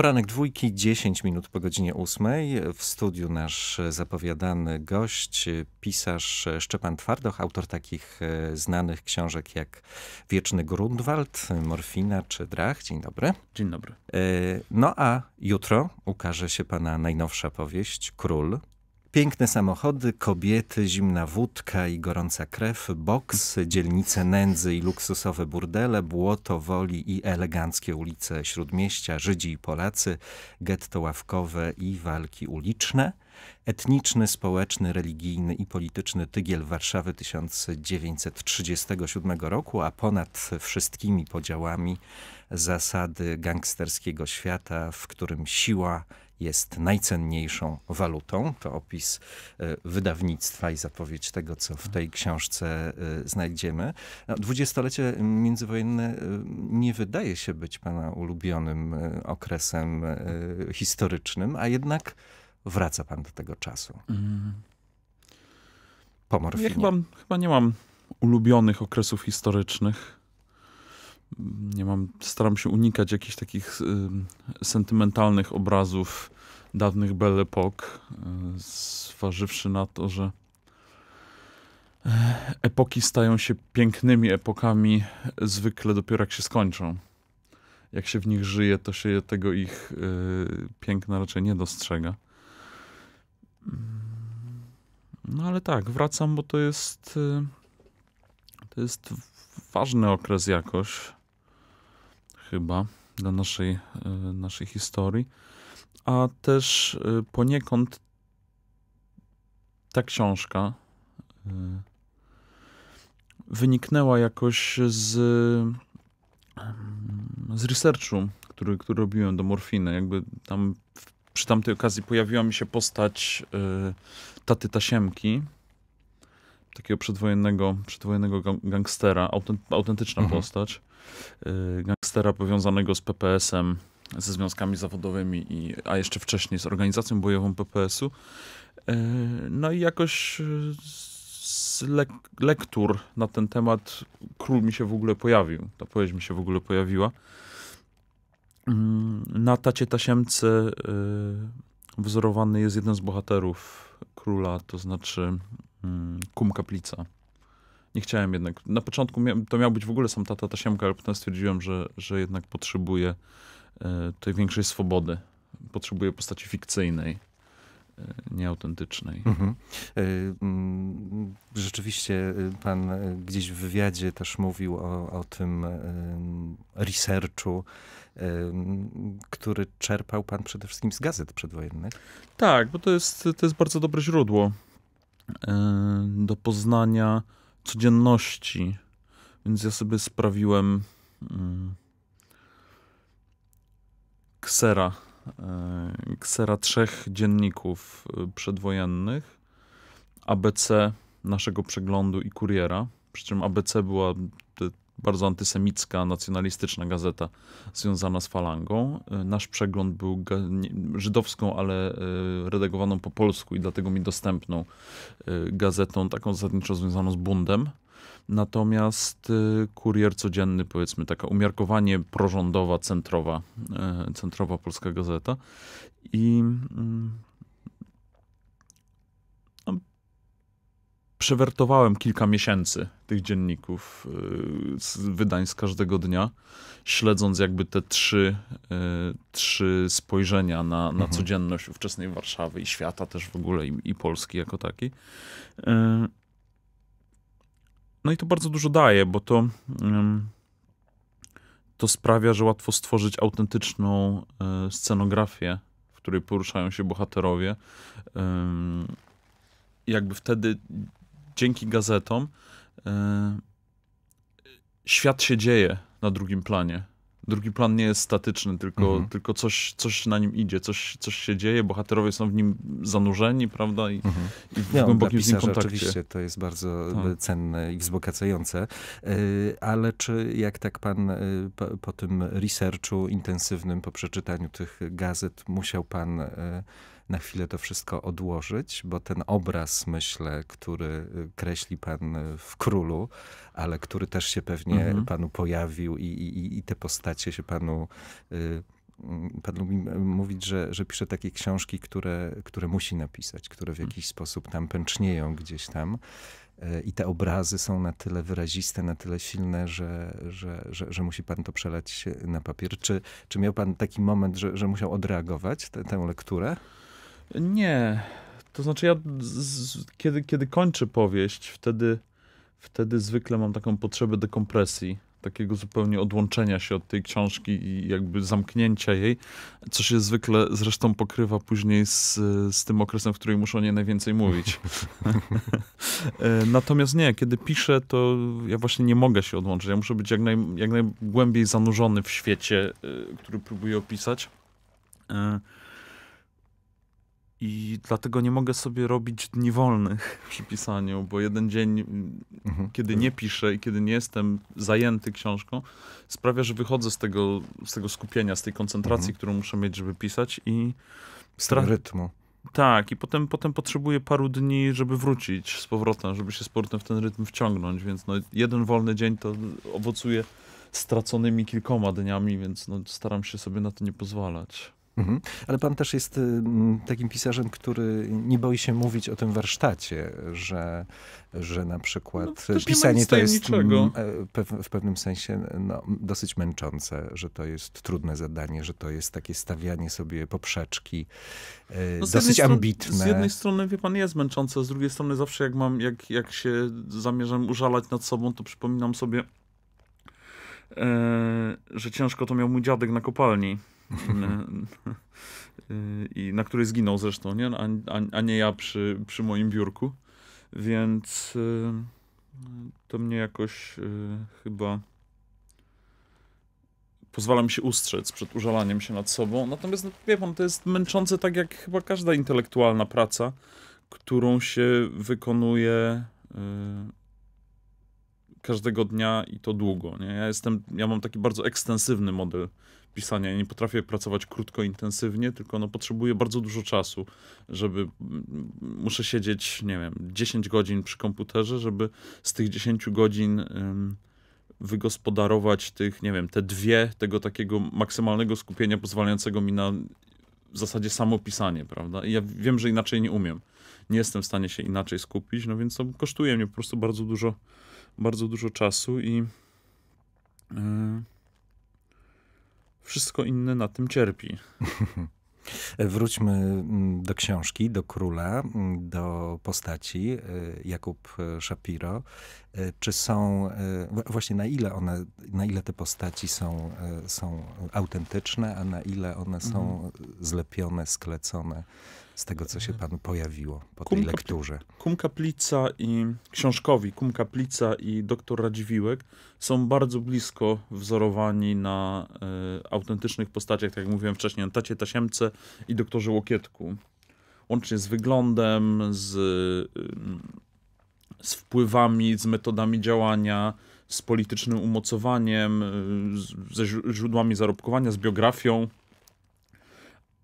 Poranek dwójki, 10 minut po godzinie 8. W studiu nasz zapowiadany gość, pisarz Szczepan Twardoch, autor takich e, znanych książek jak Wieczny Grundwald, Morfina czy Drach. Dzień dobry. Dzień dobry. E, no a jutro ukaże się pana najnowsza powieść Król. Piękne samochody, kobiety, zimna wódka i gorąca krew, boks, dzielnice nędzy i luksusowe burdele, błoto woli i eleganckie ulice Śródmieścia, Żydzi i Polacy, getto ławkowe i walki uliczne etniczny, społeczny, religijny i polityczny tygiel Warszawy 1937 roku, a ponad wszystkimi podziałami zasady gangsterskiego świata, w którym siła jest najcenniejszą walutą. To opis e, wydawnictwa i zapowiedź tego, co w tej książce e, znajdziemy. No, dwudziestolecie międzywojenne nie wydaje się być pana ulubionym e, okresem historycznym, a jednak wraca pan do tego czasu. Mm. Po Ja chyba, chyba nie mam ulubionych okresów historycznych nie mam, staram się unikać jakichś takich y, sentymentalnych obrazów dawnych Belle epok, y, zważywszy na to, że e, epoki stają się pięknymi epokami zwykle dopiero jak się skończą. Jak się w nich żyje, to się tego ich y, piękna raczej nie dostrzega. No ale tak, wracam, bo to jest y, to jest ważny okres jakoś chyba dla naszej, e, naszej historii. A też e, poniekąd ta książka e, wyniknęła jakoś z, mm, z researchu, który, który robiłem do morfiny. Jakby tam przy tamtej okazji pojawiła mi się postać taty Tasiemki, takiego przedwojennego, przedwojennego gangstera, autentyczna mhm. postać. Y, gangstera powiązanego z PPS-em, ze związkami zawodowymi, i, a jeszcze wcześniej z organizacją bojową PPS-u. Y, no i jakoś y, z lek lektur na ten temat król mi się w ogóle pojawił. Ta powieść mi się w ogóle pojawiła. Mm, na tacie tasiemce wzorowany jest jeden z bohaterów króla, to znaczy mm, Kum Kaplica nie chciałem jednak. Na początku to miał być w ogóle sam tata tasiemka, ale potem stwierdziłem, że, że jednak potrzebuję e, tej większej swobody. Potrzebuję postaci fikcyjnej e, nieautentycznej. Mhm. E, mm, rzeczywiście pan gdzieś w wywiadzie też mówił o, o tym mm, researchu, mm, który czerpał pan przede wszystkim z gazet przedwojennych. Tak, bo to jest, to jest bardzo dobre źródło do poznania codzienności. Więc ja sobie sprawiłem mm, ksera. E, ksera trzech dzienników e, przedwojennych. ABC naszego przeglądu i kuriera. Przy czym ABC była bardzo antysemicka, nacjonalistyczna gazeta związana z falangą. E, nasz przegląd był żydowską, ale e, redagowaną po polsku i dlatego mi dostępną e, gazetą, taką zasadniczo związaną z bundem. Natomiast kurier codzienny, powiedzmy, taka umiarkowanie prorządowa, centrowa, centrowa polska gazeta. I mm, przewertowałem kilka miesięcy tych dzienników, y, wydań z każdego dnia, śledząc jakby te trzy, y, trzy spojrzenia na, na mhm. codzienność ówczesnej Warszawy i świata też w ogóle i, i Polski jako takiej. Y, no i to bardzo dużo daje, bo to, to sprawia, że łatwo stworzyć autentyczną scenografię, w której poruszają się bohaterowie jakby wtedy dzięki gazetom e, świat się dzieje na drugim planie. Drugi plan nie jest statyczny, tylko, mhm. tylko coś, coś na nim idzie, coś, coś się dzieje, bohaterowie są w nim zanurzeni, prawda? I, mhm. i w no, głębokim z nim kontakcie. Oczywiście, to jest bardzo tak. E, cenne i wzbogacające. E, ale czy jak tak pan po, po tym researchu intensywnym, po przeczytaniu tych gazet, musiał pan na chwilę to wszystko odłożyć, bo ten obraz, myślę, który y, kreśli pan y, w królu, ale który też się pewnie mhm. panu pojawił i, i, i te postacie się panu. Y, mm, pan lubi y, mówić, że, że pisze takie książki, które, które musi napisać, które w mm. jakiś sposób tam pęcznieją gdzieś tam. I te obrazy są na tyle wyraziste, na tyle silne, że, że, że, że musi pan to przelać na papier. Czy, czy miał pan taki moment, że, że musiał odreagować tę lekturę? Nie. To znaczy ja, z, kiedy, kiedy kończę powieść, wtedy, wtedy zwykle mam taką potrzebę dekompresji takiego zupełnie odłączenia się od tej książki i jakby zamknięcia jej, co się zwykle zresztą pokrywa później z, z tym okresem, w którym muszę o niej najwięcej mówić. E, natomiast nie, kiedy piszę, to ja właśnie nie mogę się odłączyć. Ja muszę być jak, naj, jak najgłębiej zanurzony w świecie, e, który próbuję opisać. E, i dlatego nie mogę sobie robić dni wolnych przy pisaniu, bo jeden dzień, mm, mhm. kiedy mhm. nie piszę i kiedy nie jestem zajęty książką, sprawia, że wychodzę z tego, z tego skupienia, z tej koncentracji, mhm. którą muszę mieć, żeby pisać i strach. rytmu. Tak, i potem, potem potrzebuję paru dni, żeby wrócić z powrotem, żeby się z powrotem w ten rytm wciągnąć, więc no, jeden wolny dzień to owocuje straconymi kilkoma dniami, więc no, staram się sobie na to nie pozwalać. Mhm. Ale pan też jest y, takim pisarzem, który nie boi się mówić o tym warsztacie, że, że na przykład no, pisanie to jest e, w pewnym sensie no, dosyć męczące, że to jest trudne zadanie, że to jest takie stawianie sobie poprzeczki, e, no, dosyć ambitne. Strony, z jednej strony, wie pan, jest męczące, z drugiej strony zawsze jak mam, jak, jak się zamierzam użalać nad sobą, to przypominam sobie, e, że ciężko to miał mój dziadek na kopalni. No. Y, I na której zginął zresztą, nie? A, a, a, nie ja przy, przy moim biurku. Więc y, to mnie jakoś y, chyba pozwala mi się ustrzec przed użalaniem się nad sobą. Natomiast, no, wie pan, to jest męczące tak jak chyba każda intelektualna praca, którą się wykonuje każdego dnia i to długo. Nie? Ja jestem, ja mam taki bardzo ekstensywny model pisania. Ja nie potrafię pracować krótko, intensywnie, tylko no, potrzebuję bardzo dużo czasu, żeby muszę siedzieć, nie wiem, 10 godzin przy komputerze, żeby z tych 10 godzin. Ym, wygospodarować tych, nie wiem, te dwie tego takiego maksymalnego skupienia pozwalającego mi na w zasadzie samo pisanie, prawda? I ja wiem, że inaczej nie umiem. Nie jestem w stanie się inaczej skupić, no więc to kosztuje mnie po prostu bardzo dużo, bardzo dużo czasu i. Yy wszystko inne na tym cierpi. Wróćmy mm, do książki, do króla, mm, do postaci y, Jakub y, Shapiro. Y, czy są, właśnie na ile one, na ile te postaci są, są autentyczne, a na ile one są mhm. zlepione, sklecone z tego, co się panu pojawiło po kum tej lekturze? Kum Kaplica i książkowi Kum Kaplica i doktor Radziwiłek są bardzo blisko wzorowani na e, autentycznych postaciach, tak jak mówiłem wcześniej, Tacie Tasiemce i doktorze Łokietku. Łącznie z wyglądem, z, e, z wpływami, z metodami działania, z politycznym umocowaniem, e, z, ze źródłami zarobkowania, z biografią.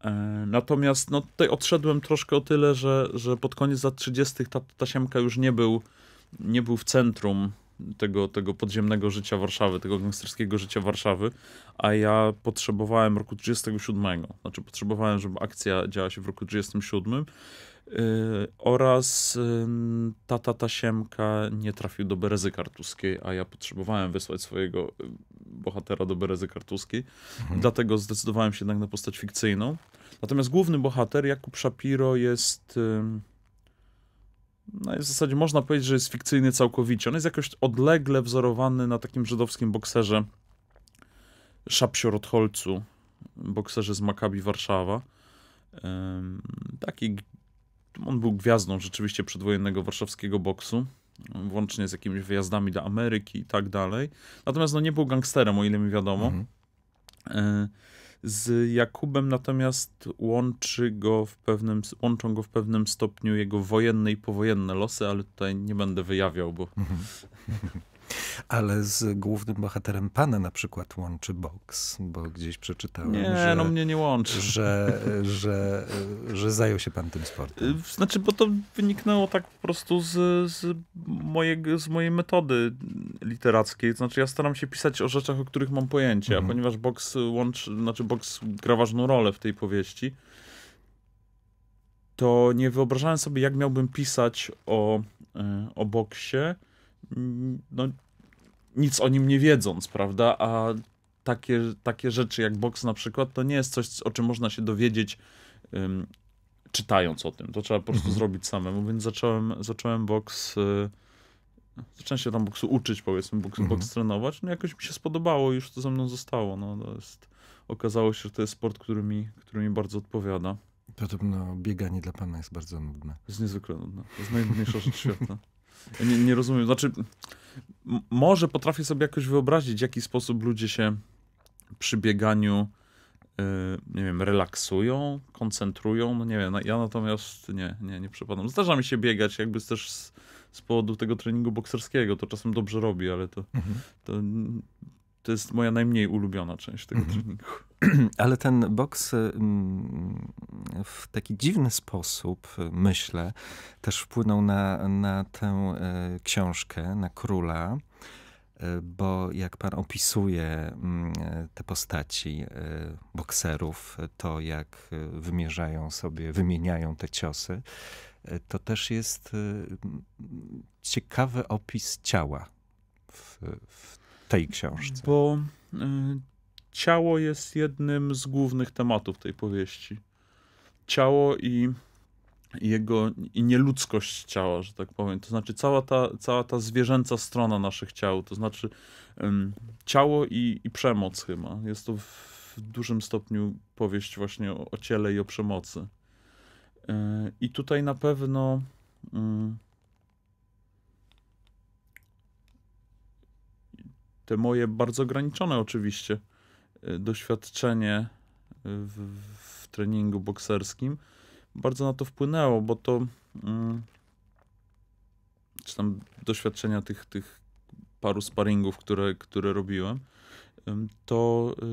E, natomiast no, tutaj odszedłem troszkę o tyle, że, że pod koniec lat 30. ta tasiemka już nie był, nie był w centrum tego, tego podziemnego życia Warszawy, tego gangsterskiego życia Warszawy, a ja potrzebowałem roku 37. Znaczy potrzebowałem, żeby akcja działa się w roku 37. Yy, e, oraz yy, e, tata Tasiemka nie trafił do Berezy Kartuskiej, a ja potrzebowałem wysłać swojego bohatera do Berezy Kartuskiej. Mhm. Dlatego zdecydowałem się jednak na postać fikcyjną. Natomiast główny bohater, Jakub Shapiro, jest. No jest w zasadzie można powiedzieć, że jest fikcyjny całkowicie. On jest jakoś odlegle wzorowany na takim żydowskim bokserze Szapsio Rotholcu, bokserze z Makabi Warszawa. Taki, on był gwiazdą rzeczywiście przedwojennego warszawskiego boksu, włącznie z jakimiś wyjazdami do Ameryki i tak dalej. Natomiast no, nie był gangsterem, o ile mi wiadomo. Mhm. E, z Jakubem natomiast łączy go w pewnym, łączą go w pewnym stopniu jego wojenne i powojenne losy, ale tutaj nie będę wyjawiał, bo mhm. Ale z głównym bohaterem pana na przykład łączy boks, bo gdzieś przeczytałem, nie, że... no mnie nie łączy. Że, że, że zajął się pan tym sportem. Y, znaczy, bo to wyniknęło tak po prostu z, z, z mojej metody literackiej. Znaczy, ja staram się pisać o rzeczach, o których mam pojęcie, mhm. a ponieważ boks łączy, znaczy boks gra ważną rolę w tej powieści, to nie wyobrażałem sobie, jak miałbym pisać o, y, o boksie, mm, no, nic o nim nie wiedząc, prawda? A takie, takie rzeczy jak boks na przykład, to nie jest coś, o czym można się dowiedzieć um, czytając o tym. To trzeba po prostu mhm. zrobić samemu, więc zacząłem, zacząłem boks... Y zacząłem się tam boksu uczyć, powiedzmy, boks, mhm. boks trenować. No jakoś mi się spodobało i już to ze mną zostało. No, to jest, okazało się, że to jest sport, który mi, który mi bardzo odpowiada. Podobno bieganie dla pana jest bardzo nudne. Jest niezwykle nudne. To jest najnudniejsza rzecz świata. Ja nie, nie rozumiem, znaczy może potrafię sobie jakoś wyobrazić, w jaki sposób ludzie się przy bieganiu y, nie wiem, relaksują, koncentrują, no nie wiem, no, ja natomiast nie, nie, nie przepadam. Zdarza mi się biegać, jakby też z, z powodu tego treningu bokserskiego, to czasem dobrze robi, ale to, mhm. to to jest moja najmniej ulubiona część tego mhm. treningu. Ale ten boks w taki dziwny sposób, y, myślę, też wpłynął na, na tę y, książkę, na króla y, bo jak pan opisuje te postaci bokserów, to jak wymierzają sobie, wymieniają te ciosy, to też jest ciekawy opis ciała w, w tej książce? Bo y, ciało jest jednym z głównych tematów tej powieści. Ciało i jego i nieludzkość ciała, że tak powiem. To znaczy cała ta, cała ta zwierzęca strona naszych ciał, to znaczy ciało i, i przemoc chyba. Jest to w, w dużym stopniu powieść właśnie o, o ciele i o przemocy. Y, I tutaj na pewno... te moje bardzo ograniczone oczywiście e, doświadczenie e, w, w treningu bokserskim bardzo na to wpłynęło, bo to mm, czy tam doświadczenia tych, tych paru sparingów, które, które robiłem, to, e,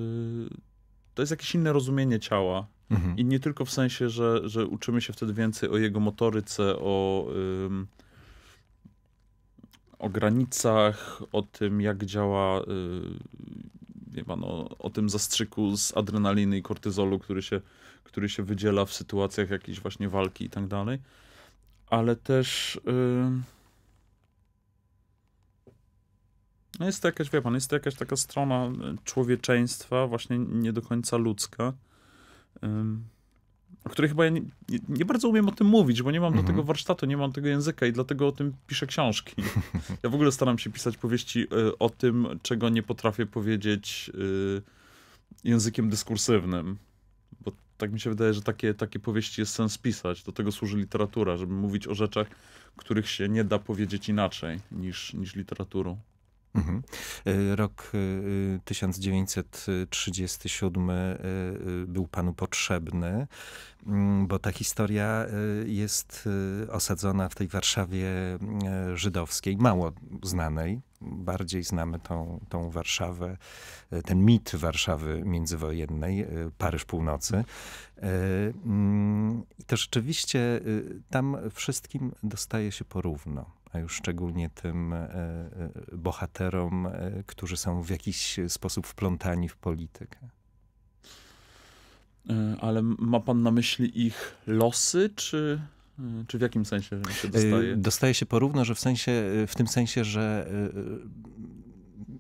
to jest jakieś inne rozumienie ciała. Mhm. I nie tylko w sensie, że, że uczymy się wtedy więcej o jego motoryce, o, o granicach, o tym jak działa, y, wie pan, o, o tym zastrzyku z adrenaliny i kortyzolu, który się, który się wydziela w sytuacjach jakiejś właśnie walki i tak dalej. Ale też... Y, no jest to jakaś, wie pan, jest to jakaś taka strona człowieczeństwa, właśnie nie do końca ludzka o której chyba ja nie, nie, nie, bardzo umiem o tym mówić, bo nie mam do mhm. tego warsztatu, nie mam tego języka i dlatego o tym piszę książki. Ja w ogóle staram się pisać powieści y, o tym, czego nie potrafię powiedzieć y, językiem dyskursywnym. Bo tak mi się wydaje, że takie, takie powieści jest sens pisać. Do tego służy literatura, żeby mówić o rzeczach, których się nie da powiedzieć inaczej niż, niż literaturą. Mhm. Y, rok 1937 y, y, był panu potrzebny, mm, bo ta historia jest osadzona w tej Warszawie żydowskiej, mało znanej. Bardziej znamy tą, tą Warszawę, ten mit Warszawy międzywojennej, Paryż Północy. Mm, I to rzeczywiście tam wszystkim dostaje się porówno a już szczególnie tym e, e, bohaterom, e, którzy są w jakiś sposób wplątani w politykę. Ale ma pan na myśli ich losy, czy, czy w jakim sensie się dostaje? Dostaje się porówno, że w, sensie, w tym sensie, że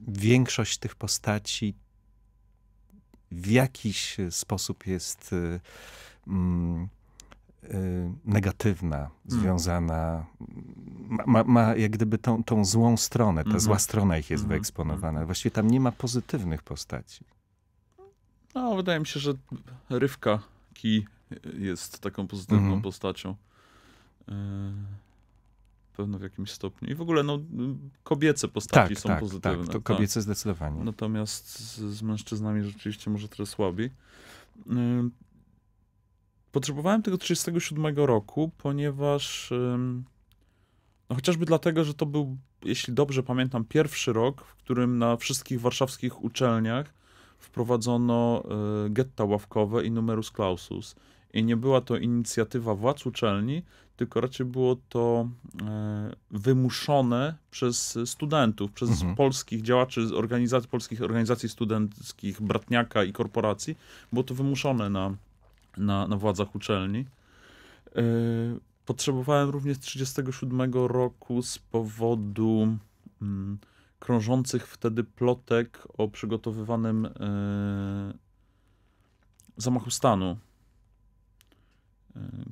większość tych postaci w jakiś sposób jest. Mm, Y, negatywna, mm. związana, ma, ma, jak gdyby tą, tą złą stronę, ta mhm. zła strona ich jest mhm. wyeksponowana. Mhm. Właściwie tam nie ma pozytywnych postaci. No, wydaje mi się, że Rywka Ki jest taką pozytywną postacią. Y, pewno w jakimś stopniu. I w ogóle no, kobiece postaci tak, są tak, tak. pozytywne. Tak, to kobiece tak. zdecydowanie. Natomiast z, z, mężczyznami rzeczywiście może trochę słabiej. Y, Potrzebowałem tego 37 roku, ponieważ no chociażby dlatego, że to był, jeśli dobrze pamiętam, pierwszy rok, w którym na wszystkich warszawskich uczelniach wprowadzono e, getta ławkowe i numerus clausus. I nie była to inicjatywa władz uczelni, tylko raczej było to e, wymuszone przez studentów, przez mhm. polskich działaczy, organizacji, polskich organizacji studenckich, Bratniaka i korporacji. Było to wymuszone na na, na władzach uczelni. E, potrzebowałem również 37 roku z powodu mm, krążących wtedy plotek o przygotowywanym e, zamachu stanu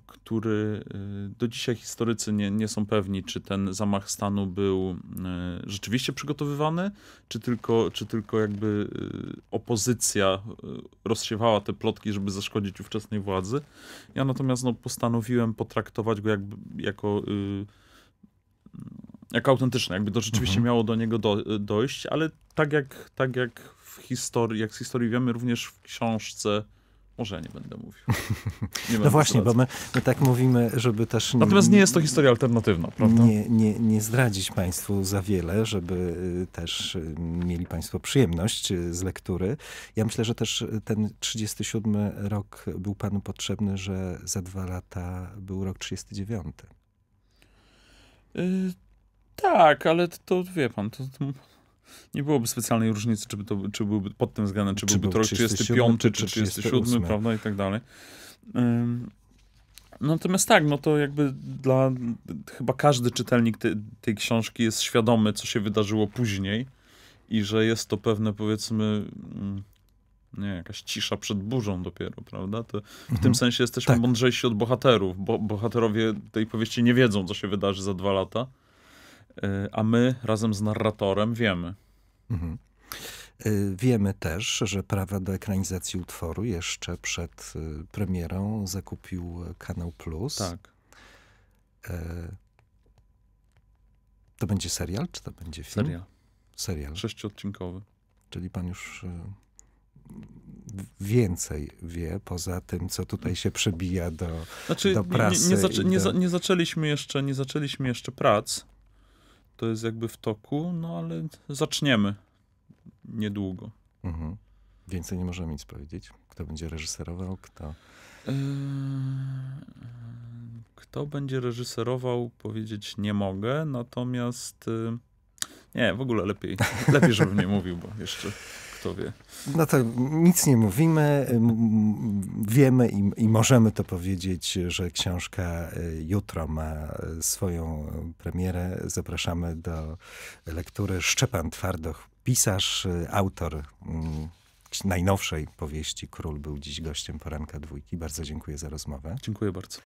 który y, do dzisiaj historycy nie, nie są pewni, czy ten zamach stanu był y, rzeczywiście przygotowywany, czy tylko, czy tylko jakby y, opozycja rozsiewała te plotki, żeby zaszkodzić ówczesnej władzy. Ja natomiast no, postanowiłem potraktować go jakby, jako. jak autentyczne, jakby to rzeczywiście mhm. miało do niego do, dojść, ale tak jak, tak jak w historii, jak z historii wiemy, również w książce może nie będę mówił. Nie no właśnie, bo my, my tak mówimy, żeby też... Natomiast nie jest to historia alternatywna, prawda? Nie, nie, nie zdradzić Państwu za wiele, żeby y, też y, mieli Państwo przyjemność y, z lektury. Ja myślę, że też ten 37 rok był Panu potrzebny, że za dwa lata był rok 39. Yy, tak, ale to wie Pan, to, to nie byłoby specjalnej różnicy, czy, by to, czy byłby pod tym względem, czy, czy byłby to 35 czy 37, prawda, i tak dalej. Natomiast tak, no to jakby dla chyba każdy czytelnik te, tej książki jest świadomy, co się wydarzyło później i że jest to pewne, powiedzmy, mm, nie, jakaś cisza przed burzą dopiero, prawda? To w mhm. tym sensie jesteśmy tak. mądrzejsi od bohaterów, bo bohaterowie tej powieści nie wiedzą, co się wydarzy za dwa lata. E, a my razem z narratorem wiemy. Mhm. E, wiemy też, że prawa do ekranizacji utworu jeszcze przed e, premierą zakupił Kanał Plus. Tak. To będzie serial, czy to będzie film? Serial. Serial. Sześciodcinkowy. Czyli pan już więcej wie, poza tym, co tutaj się przebija do, znaczy, do prasy. Nie, nie, zaczę, do... nie, nie zaczęliśmy jeszcze, nie zaczęliśmy jeszcze prac, to jest jakby w toku, no ale zaczniemy niedługo. Mhm. Więcej nie możemy nic powiedzieć. Kto będzie reżyserował, kto. Eee, kto będzie reżyserował, powiedzieć nie mogę, natomiast. Y, nie, w ogóle lepiej. Lepiej, żebym nie mówił, bo jeszcze kto wie. No to nic nie mówimy. Wiemy i, i możemy to powiedzieć, że książka y, jutro ma y, swoją premierę. Zapraszamy do lektury. Szczepan Twardoch, pisarz, y, autor mm, najnowszej powieści Król był dziś gościem poranka dwójki. Bardzo dziękuję za rozmowę. Dziękuję bardzo.